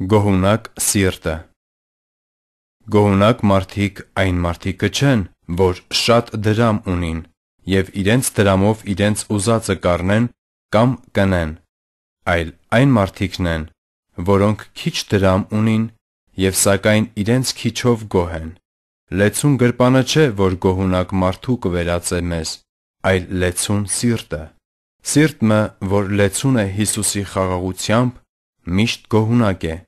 Գոհունակ սիրտը Գոհունակ մարդիկ այն մարդիկը չեն, որ շատ դրամ ունին եւ իրենց դրամով իրենց ուզածը կառնեն կամ կնեն, այլ այն մարդիկն են, որոնք քիչ դրամ ունին եւ սակայն իրենց քիչով գոհ են։ Լեցուն գրպանը չէ, որ գոհունակ մարդու կվերածե մեզ, այլ լեցուն սիրտը։ Սիրտը, որ լեցուն է Հիսուսի խաղաղությամբ, միշտ գոհունակ է